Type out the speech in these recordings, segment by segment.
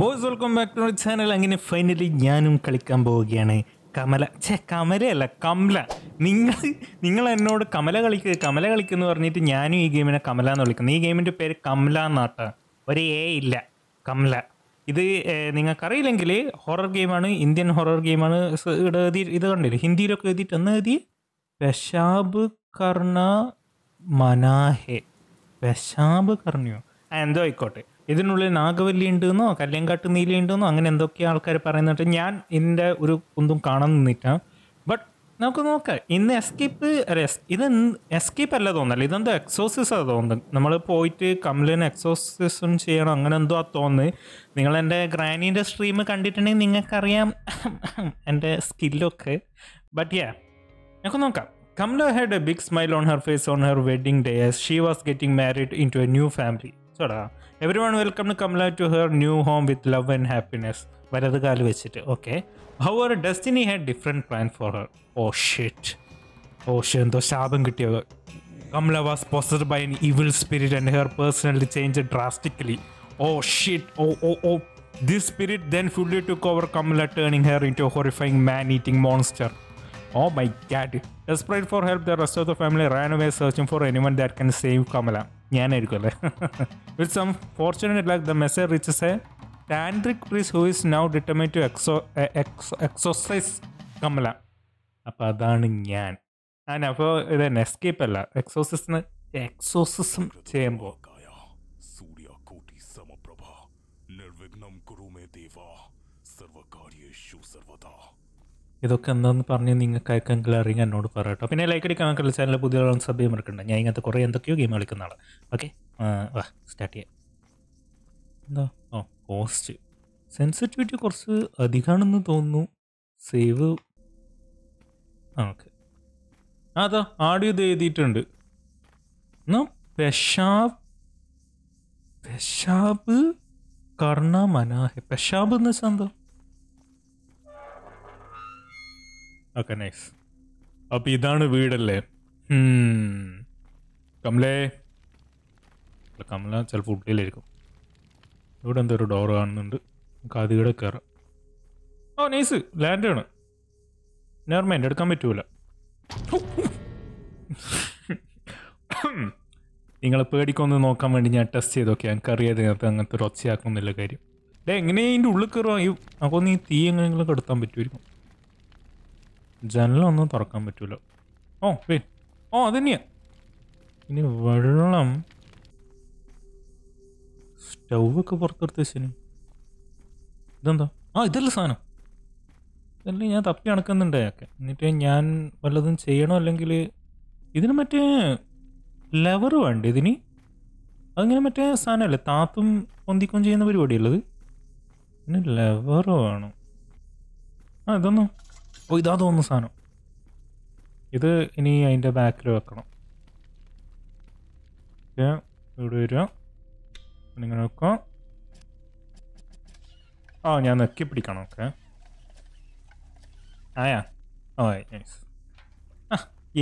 Boys welcome back to channel അങ്ങനെ finally ഞാനും കളിക്കാൻ പോവുകയാണ് കമല ഛേ കമലയല്ല കമല നിങ്ങൾ നിങ്ങൾ എന്നോട് കമല കളിക്കുക കമല കളിക്കുന്നു പറഞ്ഞിട്ട് ഞാനും ഈ ഗെയിമിനെ കമല എന്ന് വിളിക്കുന്നു ഈ ഗെയിമിൻ്റെ പേര് കമല എന്നാട്ട ഒരു എ ഇല്ല കമല ഇത് നിങ്ങൾക്കറിയില്ലെങ്കിൽ ഹൊറർ ഗെയിമാണ് ഇന്ത്യൻ ഹൊറർ ഗെയിമാണ് എഴുതി ഇത് കണ്ടില്ല ഹിന്ദിയിലൊക്കെ എഴുതിയിട്ട് ഒന്ന് എഴുതി പെഷാബ് കർണ മനാഹെ പെഷാബ് കർണിയോ എന്തോ ആയിക്കോട്ടെ ഇതിനുള്ളിൽ നാഗവല്ലി ഉണ്ടെന്നോ കല്യാങ്കാട്ട് നീലി ഉണ്ടെന്നോ അങ്ങനെ എന്തൊക്കെയാ ആൾക്കാർ പറയുന്നുണ്ട് ഞാൻ ഇതിൻ്റെ ഒരു ഒന്നും കാണാൻ നിന്നിട്ട് ബട്ട് നമുക്ക് നോക്കാം ഇന്ന് എസ്കേപ്പ് ഇത് എസ്കേപ്പ് അല്ല തോന്നല്ല ഇതെന്തോ എക്സോസിസ് ആ തോന്നുന്നത് നമ്മൾ പോയിട്ട് കമലിന് എക്സോസിസും ചെയ്യണം അങ്ങനെ എന്തോ ആ തോന്നുന്നത് നിങ്ങൾ എൻ്റെ ഗ്രാനീൻ്റെ സ്ട്രീം കണ്ടിട്ടുണ്ടെങ്കിൽ നിങ്ങൾക്കറിയാം എൻ്റെ സ്കില്ലൊക്കെ ബട്ട് യാ നമുക്ക് നോക്കാം Kamala had a big smile on her face on her wedding day she was getting getting into a new family Sort Everyone one welcome to Kamala to her new home with love and happiness വലത് കാല് വെച്ചിട്ട് okay how our destiny had different plan for her oh shit oh ഷെ എന്തോ ശാപം കിട്ടിയത് Kamala was possessed by an evil spirit and her personality changed drastically. Oh shit, oh oh oh. This spirit then fully took over Kamala, turning her into a horrifying man eating monster. Oh my god. Desperate for help, the rest of the family ran away searching for anyone that can save Kamala. ഞാനായിരിക്കുമല്ലേ with some fortunate like the message reaches a tantric priest who is now determined to exo exorcise Kamala അപ്പോൾ അതാണ് ഞാൻ ഞാൻ അപ്പോൾ ഇത് തന്നെ escape അല്ല എക്സോസിസ് exorcism ചെയ്യുമ്പോൾ നിർവിഘ്നം കുറുമേ ദേവ സർവകാര്യേഷു സർവദാ ഇതൊക്കെ എന്താണെന്ന് പറഞ്ഞ് നിങ്ങൾക്ക് ആർക്കെങ്കിലും അറിയാൻ എന്നോട് പറയാം കേട്ടോ പിന്നെ ലൈക്ക് അടിക്കാൻ മക്കളുടെ ചാനൽ പുതിയ സബ്യം എടുക്കണ്ട ഞാൻ ഇങ്ങനത്തെ കുറേ എന്തൊക്കെയോ ഗെയിം കളിക്കുന്ന ആൾ ഓക്കെ വാ സ്റ്റാർട്ട് ചെയ്യാം എന്താ ഓ കോസ്റ്റ് സെൻസിറ്റിവിറ്റി കുറച്ച് അധികമാണെന്ന് തോന്നുന്നു സേവ് ആ ഓക്കെ അതാ ആഡിയോ ഇത് എഴുതിയിട്ടുണ്ട് എന്നാ പെഷാബ് പെഷാബ് കർണ മനാഹെ പെഷാബ് എന്ന് വെച്ചാൽ എന്തോ ഓക്കെ നൈസ് അപ്പൊ ഇതാണ് വീടല്ലേ hmm. കമലേ കമല ചിലപ്പോൾ ഉള്ളിലായിരിക്കും ഇവിടെ എന്തോ ഒരു ഡോർ കാണുന്നുണ്ട് നമുക്ക് അതിവിടെ കയറാം ഓ നൈസ് ലാൻഡ് ലാൻഡാണ് നേർമൈൻഡ് എടുക്കാൻ പറ്റൂല നിങ്ങളെ പേടിക്കൊന്ന് നോക്കാൻ വേണ്ടി ഞാൻ ടെസ്റ്റ് ചെയ്ത് ചെയ്തൊക്കെ ഞങ്ങൾക്ക് അറിയാതെ അതിനകത്ത് അങ്ങനത്തെ ഒരു ഒച്ചയാക്കുന്നില്ല കാര്യം ഡേ എങ്ങനെ ഇതിൻ്റെ ഉള്ളിൽ കയറുക ഈ അപ്പൊ നീ തീ എങ്ങനെയെങ്കിലും കെടുത്താൻ പറ്റുമായിരിക്കും ജനലൊന്നും തുറക്കാൻ പറ്റൂല ഓ വേ ഓ അത് തന്നെയാ ഇനി വെള്ളം സ്റ്റൗവൊക്കെ പുറത്തെടുത്ത ശനി ഇതെന്താ ആ ഇതല്ല സാധനം ഇതല്ലേ ഞാൻ തപ്പി അണക്കുന്നുണ്ട് ഒക്കെ എന്നിട്ട് ഞാൻ വല്ലതും ചെയ്യണോ അല്ലെങ്കിൽ ഇതിന് മറ്റേ ലെവർ വേണ്ടേ ഇതിന് അതിങ്ങനെ മറ്റേ സാധനമല്ലേ താത്തും പൊന്തിക്കും ചെയ്യുന്ന പരിപാടിയുള്ളത് ഇതിന് ലെവർ വേണം ആ ഇതൊന്നും അപ്പോൾ ഇതാ തോന്നുന്ന സാധനം ഇത് ഇനി അതിൻ്റെ ബാക്കിൽ വെക്കണം ഇവിടെ വരിക ഇങ്ങനെ വെക്കാം ആ ഞാൻ നെക്കി പിടിക്കണം ഓക്കെ ആയാ ഓ നൈസ്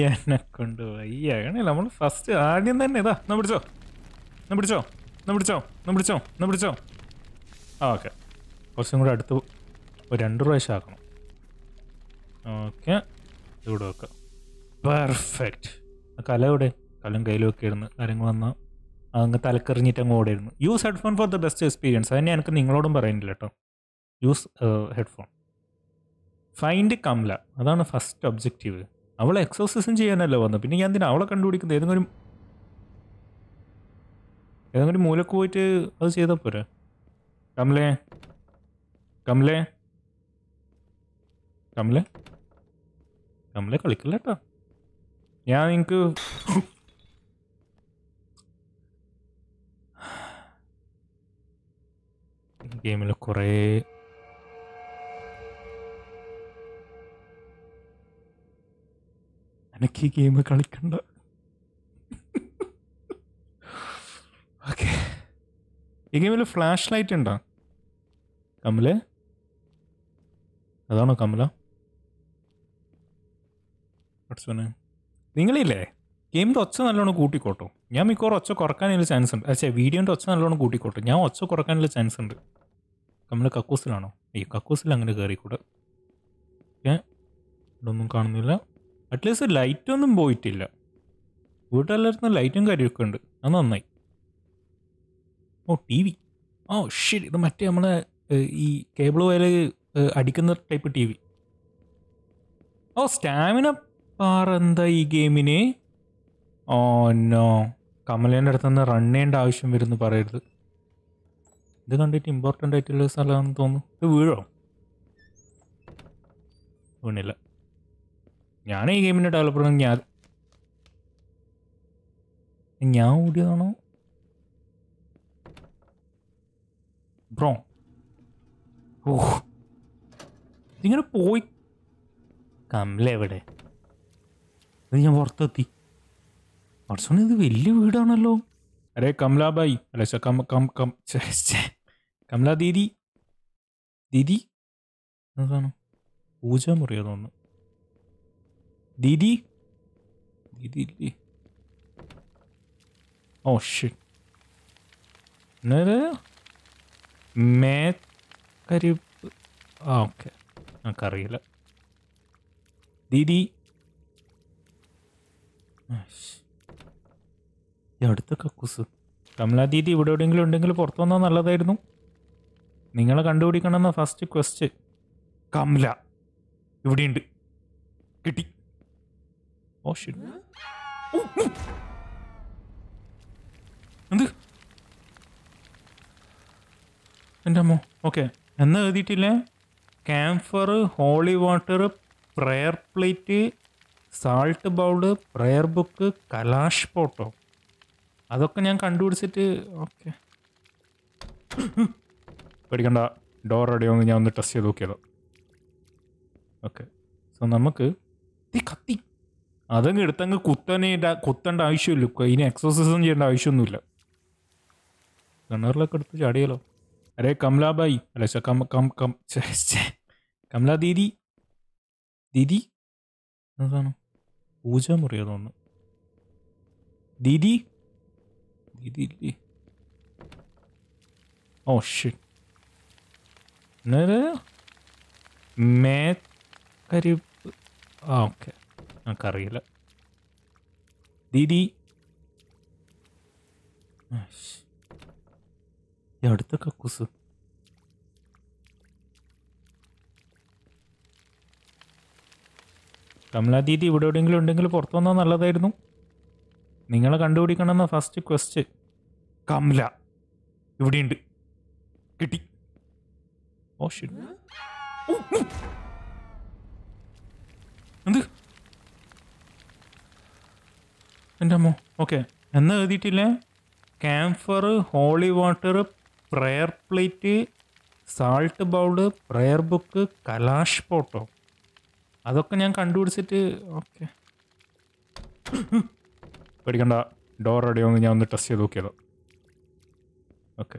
എന്നെ കൊണ്ട് വയ്യാണ് നമ്മൾ ഫസ്റ്റ് ആദ്യം തന്നെ ഇതാ ഒന്ന് പിടിച്ചോ ഒന്ന് പിടിച്ചോ ഒന്ന് പിടിച്ചോ ഒന്ന് പിടിച്ചോ ഒന്ന് പിടിച്ചോ ആ ഓക്കെ കുറച്ചും കൂടെ അടുത്ത് ഒരു രണ്ട് പ്രാവശ്യം ആക്കണം ഓക്കെ ഇവിടെ വെക്കാം പെർഫെക്റ്റ് കല എവിടെ കലം കയ്യിലൊക്കെ ഇരുന്ന് കാര്യങ്ങൾ വന്നാൽ അങ്ങ് തലക്കെറിഞ്ഞിട്ട് അങ്ങ് ഓടിയിരുന്നു use headphone for the best experience അതിനെ എനിക്ക് നിങ്ങളോടും പറയുന്നില്ല കേട്ടോ യൂസ് ഹെഡ്ഫോൺ ഫൈൻഡ് കംല അതാണ് ഫസ്റ്റ് ഒബ്ജക്റ്റീവ് അവളെ എക്സസൈസും ചെയ്യാനല്ല വന്നത് പിന്നെ ഞാൻ എന്തിനാണ് അവളെ കണ്ടുപിടിക്കുന്നത് ഏതെങ്കിലും ഏതെങ്കിലും മൂലക്ക് പോയിട്ട് അത് ചെയ്താൽ പോരെ കംലേ കംലേ കംലേ നമ്മളെ കളിക്കില്ല കേട്ടോ ഞാൻ നിങ്ങൾക്ക് ഗെയിമിൽ കുറേ എനിക്ക് ഈ ഗെയിം കളിക്കണ്ട ഓക്കെ ഈ ഗെയിമിൽ ഫ്ലാഷ് ലൈറ്റ് ഉണ്ടോ കമല അതാണോ കമല അട്സോന് നിങ്ങളില്ലേ ഗെയിമിൻ്റെ ഒച്ച നല്ലോണം കൂട്ടിക്കോട്ടോ ഞാൻ മിക്കവാറും ഒച്ച കുറക്കാനുള്ള ചാൻസ് ഉണ്ട് അച്ഛാ വീഡിയോൻ്റെ ഒച്ച നല്ലോണം കൂട്ടിക്കോട്ടോ ഞാൻ ഒച്ച കുറക്കാനുള്ള ചാൻസ് ഉണ്ട് നമ്മൾ കക്കൂസിലാണോ ഈ കക്കൂസിൽ അങ്ങനെ കയറിക്കൂടെ ഓക്കെ ഇവിടൊന്നും കാണുന്നില്ല അറ്റ്ലീസ്റ്റ് ലൈറ്റൊന്നും പോയിട്ടില്ല വീട്ടിലെല്ലായിരുന്നു ലൈറ്റും കാര്യമൊക്കെ ഉണ്ട് അത് നന്നായി ഓ ടി വി ഓ ശരി ഇത് മറ്റേ നമ്മളെ ഈ കേബിൾ വയൽ അടിക്കുന്ന ടൈപ്പ് ടി വി ഓ സ്റ്റാമിന പാറന്ത ഈ ഗെയിമിനെ ഓ നോ കമലേൻ്റെ അടുത്ത് നിന്ന് റൺ ചെയ്യേണ്ട ആവശ്യം എന്ന് പറയരുത് ഇത് കണ്ടിട്ട് ഇമ്പോർട്ടൻ്റ് ആയിട്ടുള്ള സ്ഥലമാണെന്ന് തോന്നുന്നു ഇത് വീഴോ വീണില്ല ഞാൻ ഈ ഗെയിമിൻ്റെ ഡെവലപ്പർ ഞാൻ ഞാൻ ഓടിയതാണോ ബ്രോ ഓ ഇങ്ങനെ പോയി കമലെവിടെ അത് ഞാൻ പുറത്തെത്തി വർഷം ഇത് വലിയ വീടാണല്ലോ അരേ കമലാബായി അല്ല കം കമല ദീദി ദീദി എന്താണ് പൂജ മുറിയോ തോന്നുന്നു ദീദി ദീദി ഇല്ലേ ഓ ഷിറ്റ് മേ കരി ആ ഓക്കെ നമുക്കറിയില്ല ദീദി അടുത്ത കക്കൂസ് കമലാ ദീദി ഇവിടെ എവിടെയെങ്കിലും ഉണ്ടെങ്കിൽ പുറത്തു വന്നാൽ നല്ലതായിരുന്നു നിങ്ങളെ കണ്ടുപിടിക്കണമെന്ന ഫസ്റ്റ് ക്വസ്റ്റ് കമല ഇവിടെയുണ്ട് കിട്ടി ഓ എന്ത് എൻ്റെ അമ്മോ ഓക്കെ എന്നാ എഴുതിയിട്ടില്ലേ camphor holy water prayer plate salt bowl prayer book kalash പോട്ടോ അതൊക്കെ ഞാൻ കണ്ടുപിടിച്ചിട്ട് ഓക്കെ പേടിക്കണ്ട ഡോർ റെഡി അടയോന്ന് ഞാൻ ഒന്ന് ടെസ്റ്റ് ചെയ്ത് നോക്കിയതോ ഓക്കെ സോ നമുക്ക് കത്തി അതങ്ങ് എടുത്തങ്ങ് കുത്തനെ കുത്തേണ്ട ആവശ്യമില്ല ഇനി എക്സസൈസ് ഒന്നും ചെയ്യേണ്ട ആവശ്യമൊന്നുമില്ല കിണറിലൊക്കെ എടുത്ത് ചാടിയല്ലോ അരേ കമലാബായി അല്ല come come come Kamala didi didi എന്താണോ പൂജ മുറിയതൊന്ന് ദീദി ദീദി ഇല്ലേ ഓ ഷിറ്റ് മേ കരിപ്പ് ആ ഓക്കെ നമുക്കറിയില്ല ദീദി അടുത്ത കക്കൂസ് കമലാ ദീദി ഇവിടെ എവിടെയെങ്കിലും ഉണ്ടെങ്കിൽ പുറത്ത് വന്നാൽ നല്ലതായിരുന്നു നിങ്ങളെ കണ്ടുപിടിക്കണമെന്ന ഫസ്റ്റ് ക്വസ്റ്റ് കമല ഇവിടെയുണ്ട് കിട്ടി ഓ എന്ത് എൻ്റെ അമ്മോ ഓക്കെ എന്നാ എഴുതിയിട്ടില്ലേ camphor holy water prayer plate salt bowl prayer book kalash പോട്ടോ അതൊക്കെ ഞാൻ കണ്ടുപിടിച്ചിട്ട് ഓക്കെ പേടിക്കണ്ട ഡോർ അടിയോ ഞാൻ ഒന്ന് ടെസ്റ്റ് ചെയ്ത് നോക്കിയതോ ഓക്കെ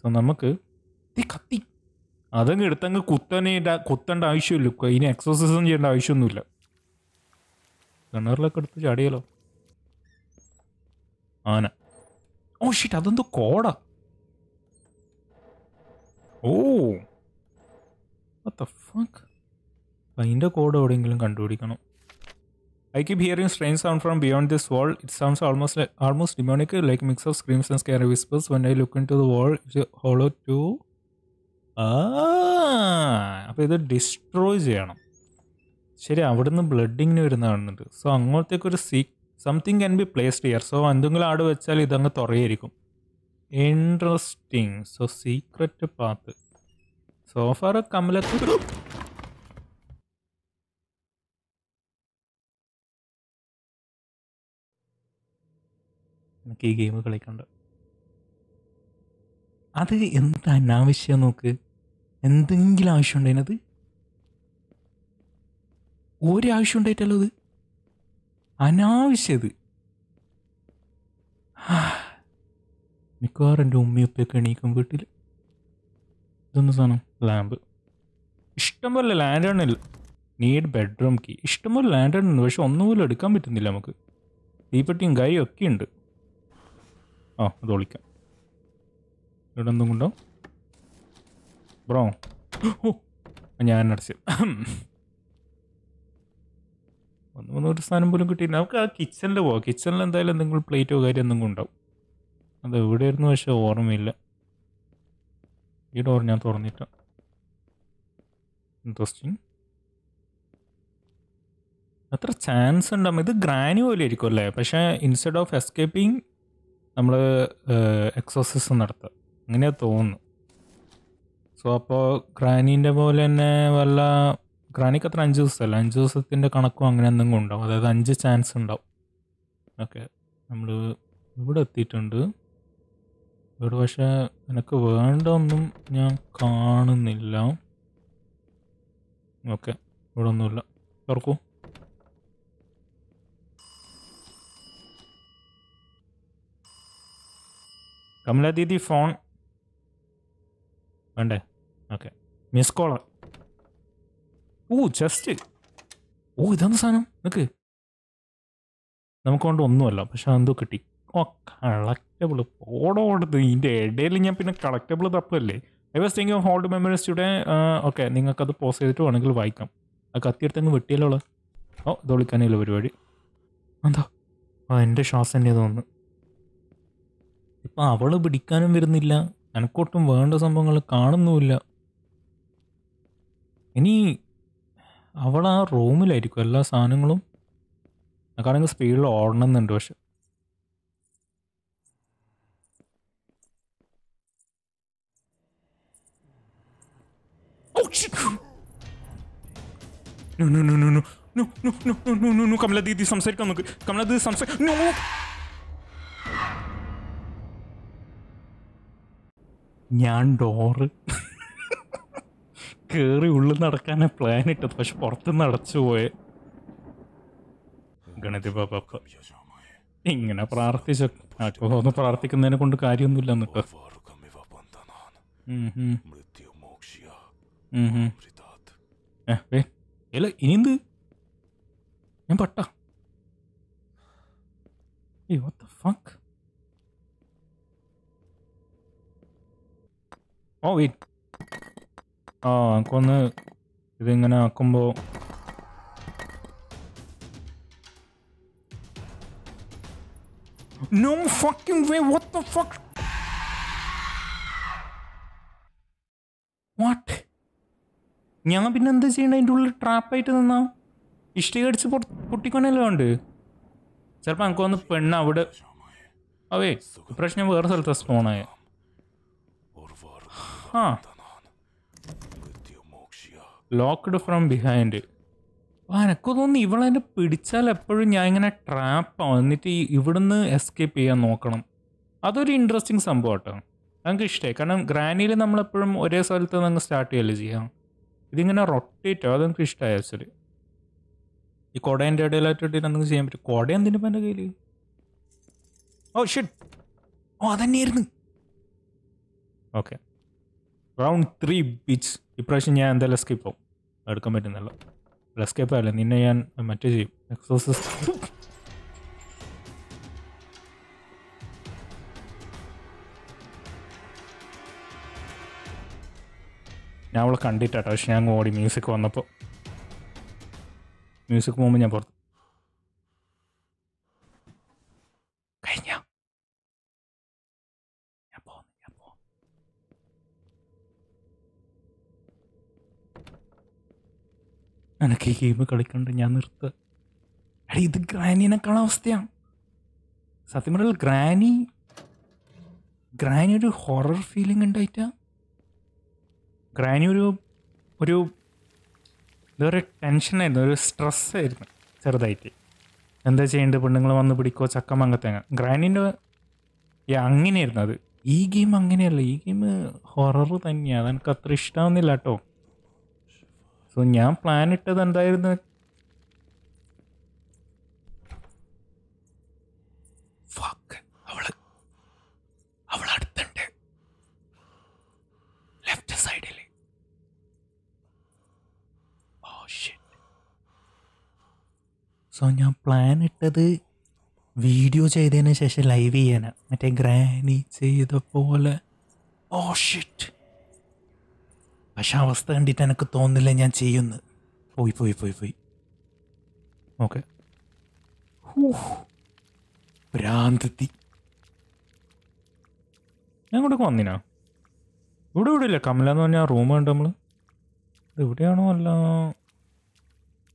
സോ നമുക്ക് കത്തി അതങ്ങ് എടുത്തങ്ങ് കുത്തനേണ്ട കുത്തേണ്ട ആവശ്യമില്ല ഇനി ഒന്നും ചെയ്യേണ്ട ആവശ്യമൊന്നുമില്ല കിണറിലൊക്കെ എടുത്ത് ചാടിയല്ലോ ആന ഓ oh, ഷീറ്റ് അതെന്തോ കോടാ ഓ oh. what അപ്പം അതിൻ്റെ കോഡ് എവിടെയെങ്കിലും കണ്ടുപിടിക്കണം I keep hearing strange sound from beyond this wall it sounds almost almost demonic like mix of screams and scare whispers when I look into the wall it hollow to അപ്പോൾ ഇത് destroy ചെയ്യണം ശരി നിന്ന് ബ്ലഡിങ്ങിന് വരുന്ന കാണുന്നുണ്ട് so അങ്ങോട്ടേക്ക് ഒരു see something can be placed here so എന്തെങ്കിലും ആട് വെച്ചാൽ ഇതങ്ങ് തുറയായിരിക്കും interesting so secret path so far കമലത്ത് എനിക്ക് ഈ ഗെയിം കളിക്കണ്ട അത് എന്ത് അനാവശ്യം നോക്ക് എന്തെങ്കിലും ആവശ്യമുണ്ടോ അതിനത് ഒരാവശ്യം ഉണ്ടായിട്ടല്ലോ ഇത് അനാവശ്യത് മിക്കവാറും എൻ്റെ ഉമ്മയൊപ്പയൊക്കെ എണീക്കും വീട്ടിൽ ഇതൊന്ന് സാധനം ലാമ്പ് ഇഷ്ടംപോലെ ലാൻഡ് ഇല്ല നീഡ് ബെഡ്റൂം കീ ഇഷ്ടംപോലെ ലാൻഡ് ഉണ്ട് പക്ഷെ ഒന്നും എടുക്കാൻ പറ്റുന്നില്ല നമുക്ക് തീപ്പെട്ടിയും കൈയും ഒക്കെ ഉണ്ട് ആ അത് വിളിക്കാം ഇവിടെ എന്തും കൊണ്ടോ ബ്രോ ഓ ഞാൻ അടച്ചു ഒന്ന് മൂന്ന് ഒരു സാധനം പോലും കിട്ടിയില്ല നമുക്ക് ആ കിച്ചണിൽ പോവാം കിച്ചണിൽ എന്തായാലും എന്തെങ്കിലും പ്ലേറ്റോ കാര്യം എന്തെങ്കിലും ഉണ്ടാവും അത് എവിടെയായിരുന്നു പക്ഷെ ഓർമ്മയില്ല ഈ ഡോർ ഞാൻ തുറന്നിട്ട ഇൻട്രസ്റ്റിങ് അത്ര ചാൻസ് ഉണ്ടാകും ഇത് ഗ്രാനി പോലെ ആയിരിക്കും അല്ലേ പക്ഷേ ഇൻസ്റ്റെഡ് ഓഫ് എസ്കേപ്പിംഗ് നമ്മൾ എക്സോസിസം നടത്തുക അങ്ങനെ തോന്നുന്നു സോ അപ്പോൾ ക്രാനീൻ്റെ പോലെ തന്നെ വല്ല ക്രാനിക്ക് അത്ര അഞ്ച് ദിവസമല്ല അഞ്ച് ദിവസത്തിൻ്റെ കണക്കും അങ്ങനെ എന്തെങ്കിലും ഉണ്ടാവും അതായത് അഞ്ച് ചാൻസ് ഉണ്ടാവും ഓക്കെ നമ്മൾ ഇവിടെ എത്തിയിട്ടുണ്ട് ഇവിടെ പക്ഷേ എനിക്ക് വേണ്ട ഒന്നും ഞാൻ കാണുന്നില്ല ഓക്കെ ഇവിടെ ഒന്നുമില്ല തുറക്കൂ കമല ദീദി ഫോൺ വേണ്ടേ okay miss caller oh just oh ഇതാണ് സാധനം നിക്ക് നമുക്ക് കൊണ്ട് ഒന്നുമല്ല പക്ഷെ എന്തോ കിട്ടി ഓ കളക്റ്റബിൾ ഓടോടത്ത് ഇതിൻ്റെ ഇടയിൽ ഞാൻ പിന്നെ കളക്റ്റബിൾ തപ്പല്ലേ I was thinking of hold memories today okay നിങ്ങൾക്കത് പോസ് ചെയ്തിട്ട് വേണമെങ്കിൽ വായിക്കാം ആ കത്തിയെടുത്ത് അങ്ങ് വെട്ടിയല്ലോ ഓ വിളിക്കാനില്ല പരിപാടി എന്താ ആ എൻ്റെ ശ്വാസം എൻ്റെ തോന്നുന്നു ഇപ്പം അവൾ പിടിക്കാനും വരുന്നില്ല എനക്കൊട്ടും വേണ്ട സംഭവങ്ങൾ കാണുന്നുമില്ല ഇനി അവൾ ആ റൂമിലായിരിക്കും എല്ലാ സാധനങ്ങളും എനിക്കാണെങ്കിൽ സ്പീഡിൽ ഓടണമെന്നുണ്ട് പക്ഷെ കമല ദീദി സംസാരിക്കാം നമുക്ക് കമല ദീദി സംസാരിക്കാം ഞാൻ ഡോറ് കയറി ഉള്ളിൽ നടക്കാനെ പ്ലാൻ ഇട്ടത് പക്ഷെ പുറത്തുനിന്ന് അടച്ചു പോയെ ഗണതി ബാബ ഇങ്ങനെ പ്രാർത്ഥിച്ചു ഒന്ന് പ്രാർത്ഥിക്കുന്നതിനെ കൊണ്ട് കാര്യമൊന്നുമില്ല എന്നിട്ട് ഇനി എന്ത് ഞാൻ പട്ടാ ഫക്ക് ഓ വെയിറ്റ് ആ നമുക്കൊന്ന് ഇതിങ്ങനെ ആക്കുമ്പോൾ No fucking way, what the fuck? What? ഞാൻ പിന്നെ എന്താ ചെയ്യണ്ട അതിൻ്റെ ഉള്ളിൽ ട്രാപ്പായിട്ട് നിന്നാ ഇഷ്ടിക അടിച്ച് പൊട്ടിക്കൊണ്ടല്ലോ ഉണ്ട് ചിലപ്പോൾ എനിക്ക് വന്ന് പെണ്ണ് അവിടെ അവേ പ്രശ്നം വേറെ സ്ഥലത്ത് സ്പോണായേ ലോക്ക്ഡ് ഫ്രം ബിഹൈൻഡ് എനക്ക് തോന്നുന്നു ഇവളെന്നെ പിടിച്ചാൽ എപ്പോഴും ഞാൻ ഇങ്ങനെ ട്രാപ്പാവും എന്നിട്ട് ഇവിടുന്ന് എസ്കേപ്പ് ചെയ്യാൻ നോക്കണം അതൊരു ഇൻട്രസ്റ്റിംഗ് സംഭവം കേട്ടോ ഞങ്ങൾക്ക് ഇഷ്ടമായി കാരണം ഗ്രാനിയിൽ നമ്മളെപ്പോഴും ഒരേ സ്ഥലത്ത് നമുക്ക് സ്റ്റാർട്ട് ചെയ്യല്ലേ ചെയ്യാം ഇതിങ്ങനെ റൊട്ടേറ്റ് ആവും അത് നമുക്ക് ഇഷ്ടമായി ആക്ച്വലി ഈ കുടേൻ്റെ ഇടയിലായിട്ട് എന്തെങ്കിലും ചെയ്യാൻ പറ്റും കുട എന്തിനാ എൻ്റെ കയ്യിൽ ഓ oh, ഷിറ്റ് ഓ അതന്നെയായിരുന്നു ഓക്കെ റൗണ്ട് ത്രീ ബീച്ച് ഇപ്രാവശ്യം ഞാൻ എന്തായാലും എസ്കേപ്പ് ആവും എടുക്കാൻ പറ്റുന്നില്ല എസ്കേപ്പ് ആയില്ല നിന്നെ ഞാൻ മറ്റേ ചെയ്യും എക്സോസിസ്റ്റ് ഞാൻ അവളെ കണ്ടിട്ടാട്ടോ പക്ഷെ ഞാൻ ഓടി മ്യൂസിക് വന്നപ്പോൾ മ്യൂസിക് പോകുമ്പോൾ ഞാൻ പുറത്ത് എനിക്ക് ഈ ഗെയിം കളിക്കണ്ട ഞാൻ നിർത്തുക അടി ഇത് ഗ്രാനിനെ കാണാൻ അവസ്ഥയാണ് സത്യം പറഞ്ഞാൽ ഗ്രാനി ഗ്രാനി ഒരു ഹൊറർ ഫീലിംഗ് ഉണ്ടായിട്ട ഗ്രാനി ഒരു ഒരു എന്താ പറയുക ടെൻഷനായിരുന്നു ഒരു ആയിരുന്നു ചെറുതായിട്ട് എന്താ ചെയ്യേണ്ടത് പെണ്ണുങ്ങൾ വന്ന് പിടിക്കോ ചക്ക മങ്ങത്തേങ്ങ ഗ്രാനിൻ്റെ അങ്ങനെയായിരുന്നു അത് ഈ ഗെയിം അങ്ങനെയല്ല ഈ ഗെയിം ഹൊറർ തന്നെയാണ് അതെനിക്ക് അത്ര ഇഷ്ടമാവുന്നില്ല കേട്ടോ സോ ഞാൻ പ്ലാൻ ഇട്ടത് എന്തായിരുന്നു ഫക്ക് ഓ ഷിറ്റ് സോ ഞാൻ പ്ലാൻ ഇട്ടത് വീഡിയോ ചെയ്തതിന് ശേഷം ലൈവ് ചെയ്യാനാണ് മറ്റേ ഗ്രാനി ചെയ്ത പോലെ ഓ oh, ഷിറ്റ് പക്ഷെ അവസ്ഥ കണ്ടിട്ട് എനിക്ക് തോന്നില്ല ഞാൻ ചെയ്യുന്നു പോയി പോയി പോയി പോയി ഓക്കെ ഭ്രാന്തി ഞാൻ ഇങ്ങോട്ടേക്ക് വന്നിനാ ഇവിടെ ഇവിടെ ഇല്ല കമല എന്ന് പറഞ്ഞാൽ റൂം ഉണ്ട് നമ്മൾ ഇത് ഇവിടെയാണോ അല്ല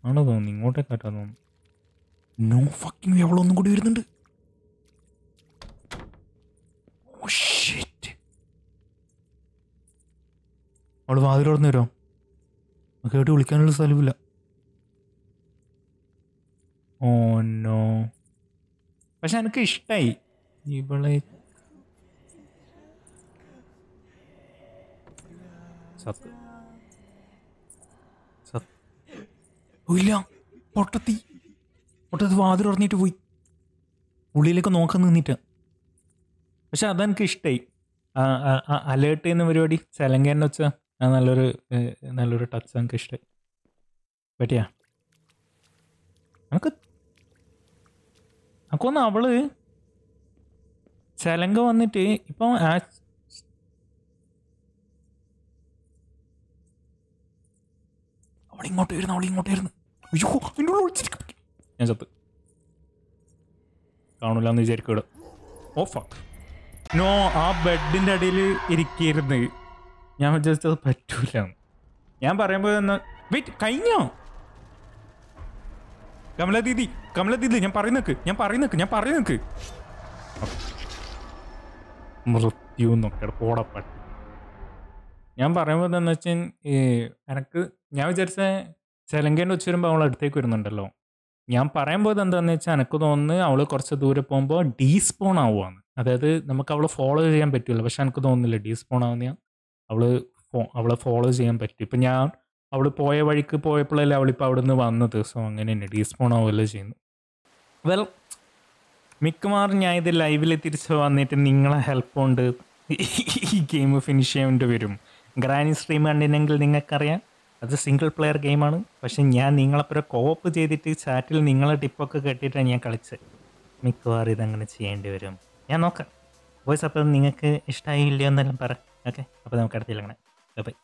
ആണോ തോന്നുന്നു ഇങ്ങോട്ടേക്കാറ്റാ തോന്നുന്നു നോ ഫക്കിങ് എവിടെ ഒന്നും കൂടി വരുന്നുണ്ട് ഓ അവൾ വാതിലോടന്ന് വരുമോ കേട്ട് വിളിക്കാനുള്ള സ്ഥലമില്ല ഓന്നോ പക്ഷെ എനിക്ക് ഇഷ്ടമായി ഇവളെ സത്ത് ഇല്ല പൊട്ടത്തി പൊട്ടത്തി വാതിൽ ഉറഞ്ഞിട്ട് പോയി ഉള്ളിലേക്ക് നോക്കാൻ നിന്നിട്ട് പക്ഷെ അതെനിക്ക് ഇഷ്ടമായി അലേർട്ട് ചെയ്യുന്ന പരിപാടി ചെലങ്കേന്ന് വെച്ചാ അത് നല്ലൊരു നല്ലൊരു ടച്ച് നമുക്ക് ഇഷ്ടമായി പറ്റിയാ നമുക്ക് നമുക്കൊന്ന് അവള് ചലങ്ക വന്നിട്ട് ഇപ്പം അവളിങ്ങോട്ട് വരുന്നു അവളിങ്ങോട്ട് വരുന്നു അയ്യോ നിന്റെ ഒളിച്ചിരിക്കും ഞാൻ ചത്ത് കാണൂല എന്ന് വിചാരിക്കൂടെ ഓ ഫക്ക് നോ ആ ബെഡിൻ്റെ അടിയിൽ ഇരിക്കരുത് ഞാൻ വിചാരിച്ചത് പറ്റൂല ഞാൻ പറയുമ്പോ വെയിറ്റ് കഴിഞ്ഞോ കമല ദീദി കമല ദീദി ഞാൻ നിക്ക് ഞാൻ നിക്ക് ഞാൻ നിക്ക് മൃത്യു നോക്കട പോടപ്പട്ടി ഞാൻ പറയുമ്പോ എന്താന്ന് വെച്ചാൽ എനക്ക് ഞാൻ വിചാരിച്ച ചെലങ്കേന്റെ ഉച്ച വരുമ്പോ അവൾ അടുത്തേക്ക് വരുന്നുണ്ടല്ലോ ഞാൻ പറയുമ്പോൾ എന്താണെന്ന് വെച്ചാൽ എനക്ക് തോന്നുന്നു അവൾ കുറച്ച് ദൂരെ പോകുമ്പോൾ ഡീസ്പോൺ ആവുകയാണ് അതായത് നമുക്ക് അവള് ഫോളോ ചെയ്യാൻ പറ്റില്ല പക്ഷെ എനിക്ക് തോന്നുന്നില്ല ഡീസ്പോൺ ആവുന്ന അവൾ അവളെ ഫോളോ ചെയ്യാൻ പറ്റും ഇപ്പം ഞാൻ അവൾ പോയ വഴിക്ക് പോയപ്പോഴല്ലേ അവളിപ്പോൾ അവിടെ നിന്ന് വന്നത് സോ അങ്ങനെ തന്നെ ഡീസ്പോൺ ആവുമല്ലോ ചെയ്യുന്നു വെൽ മിക്കവാറും ഞാൻ ഇത് ലൈവിൽ തിരിച്ച് വന്നിട്ട് നിങ്ങളെ ഹെൽപ്പ് കൊണ്ട് ഈ ഗെയിം ഫിനിഷ് ചെയ്യേണ്ടി വരും ഗ്രാനി സ്ട്രീം കണ്ടിനെങ്കിൽ നിങ്ങൾക്കറിയാം അത് സിംഗിൾ പ്ലെയർ ഗെയിമാണ് പക്ഷെ ഞാൻ നിങ്ങളെപ്പുറം കോപ്പ് ചെയ്തിട്ട് ചാറ്റിൽ നിങ്ങളെ ടിപ്പൊക്കെ കെട്ടിയിട്ടാണ് ഞാൻ കളിച്ചത് മിക്കവാറും ഇതങ്ങനെ ചെയ്യേണ്ടി വരും ഞാൻ നോക്കാം വോയിസ് അപ്പം നിങ്ങൾക്ക് ഇഷ്ടമായില്ലയോ എന്നെല്ലാം പറ ഓക്കെ അപ്പോൾ നമുക്ക് അടുത്തില്ലങ്ങനെ അങ്ങനെ ബൈ